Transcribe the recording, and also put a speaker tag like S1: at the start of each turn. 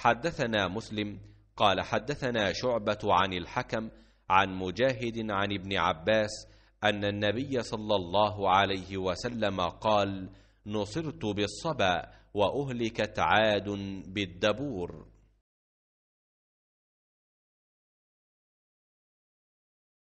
S1: حدثنا مسلم قال
S2: حدثنا شعبة عن الحكم عن مجاهد عن ابن عباس أن النبي صلى الله عليه وسلم قال: نصرت بالصبا
S1: وأهلكت عاد بالدبور.